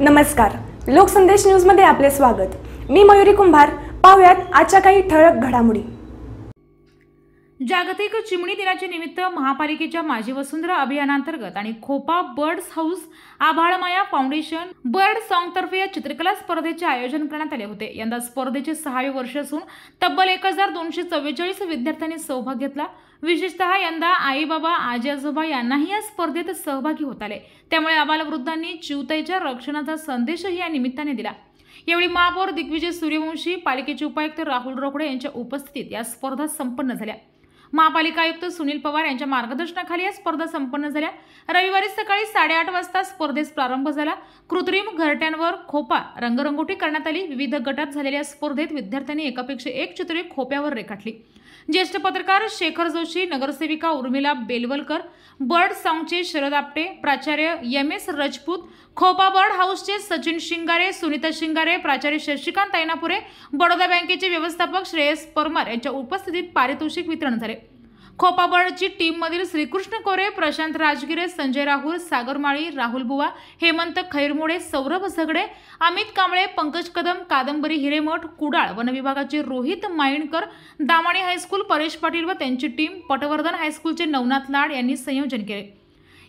नमस्कार लोकसंदेश न्यूजमध्ये आपले स्वागत मी मयुरी कुंभार पाहुयात आजच्या काही ठळक घडामोडी जागतिक चिमणी दिनाच्या निमित्त महापालिकेच्या माजी वसुंधरा अभियानांतर्गत आणि खोपा birds house Abhalmaya foundation bird song तर्फे या चित्रकला स्पर्धेचे आयोजन करण्यात आले होते यंदा स्पर्धेचे सहावे वर्ष असून तब्बल एक हजार दोनशे चव्वेचाळीस विद्यार्थ्यांनी सहभाग घेतला विशेषतः यंदा आई बाबा आजी आजोबा यांनाही या स्पर्धेत सहभागी होत आले त्यामुळे आबालवृद्धांनी चिवताईच्या रक्षणाचा संदेशही या निमित्ताने दिला यावेळी महापौर दिग्विजय सूर्यवंशी पालिकेचे उपायुक्त राहुल रोकडे यांच्या उपस्थितीत या स्पर्धा संपन्न झाल्या महापालिका आयुक्त सुनील पवार यांच्या मार्गदर्शनाखाली या स्पर्धा संपन्न झाल्या रविवारी सकाळी साडेआठ वाजता स्पर्धेस प्रारंभ झाला कृत्रिम घरट्यांवर खोपा रंगरंगोटी करण्यात आली विविध गटात झालेल्या स्पर्धेत विद्यार्थ्यांनी एकापेक्षा एक चित्रे खोप्यावर रेखाटली ज्येष्ठ पत्रकार शेखर जोशी नगरसेविका उर्मिला बेलवलकर बर्ड साँगचे शरद आपटे प्राचार्य एम एस रजपूत खोपा बर्ड हाऊसचे सचिन शिंगारे सुनीता शिंगारे प्राचार्य शशिकांत तैनापुरे बडोदा बँकेचे व्यवस्थापक श्रेयस परमार यांच्या उपस्थितीत पारितोषिक वितरण झाले खोपाबळची टीममधील श्रीकृष्ण कोरे प्रशांत राजगिरे संजय राहुल सागरमाळी राहुल बुवा हेमंत खैरमोडे सौरभ झगडे अमित कांबळे पंकज कदम कादंबरी हिरेमठ कुडाळ वनविभागाचे रोहित माईणकर दामाणी हायस्कूल परेश पाटील व त्यांची टीम पटवर्धन हायस्कूलचे नवनाथ लाड यांनी संयोजन केले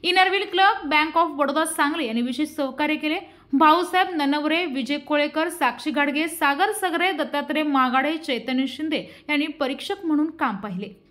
Inner Wheel club bank of Baroda Sangli यांनी विशेष सहकार्य केले भाऊसाहेब ननवरे विजय कोळेकर साक्षी गाडगे सागर सगरे दत्तात्रय मागाडे चैतन्य शिंदे यांनी परीक्षक म्हणून काम पाहिले